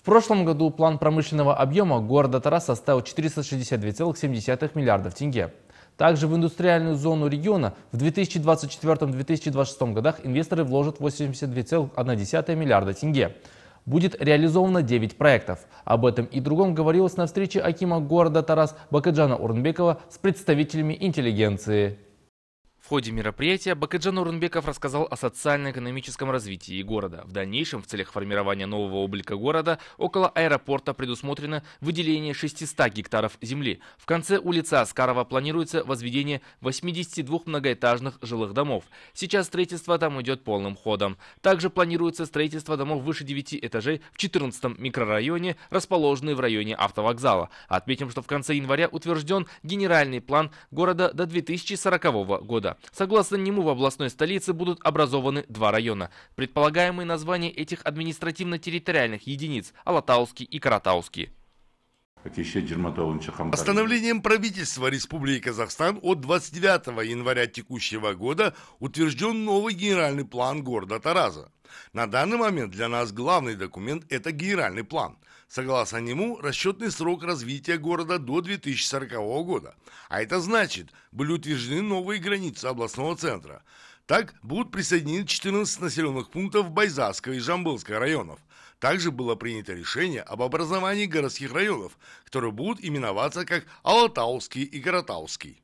В прошлом году план промышленного объема города Тарас составил 462,7 миллиардов тенге. Также в индустриальную зону региона в 2024-2026 годах инвесторы вложат 82,1 миллиарда тенге. Будет реализовано 9 проектов. Об этом и другом говорилось на встрече Акима города Тарас Бакаджана Урнбекова с представителями интеллигенции ходе мероприятия Бакаджан Урунбеков рассказал о социально-экономическом развитии города. В дальнейшем в целях формирования нового облика города около аэропорта предусмотрено выделение 600 гектаров земли. В конце улицы Аскарова планируется возведение 82 многоэтажных жилых домов. Сейчас строительство там идет полным ходом. Также планируется строительство домов выше 9 этажей в 14 микрорайоне, расположенные в районе автовокзала. Отметим, что в конце января утвержден генеральный план города до 2040 года. Согласно нему, в областной столице будут образованы два района. Предполагаемые названия этих административно-территориальных единиц – Алатауский и Каратауский. Постановлением правительства Республики Казахстан от 29 января текущего года утвержден новый генеральный план города Тараза. На данный момент для нас главный документ – это генеральный план. Согласно нему, расчетный срок развития города до 2040 года. А это значит, были утверждены новые границы областного центра. Так будут присоединены 14 населенных пунктов Байзаского и Жамбылского районов. Также было принято решение об образовании городских районов, которые будут именоваться как Алатауский и Каратауские.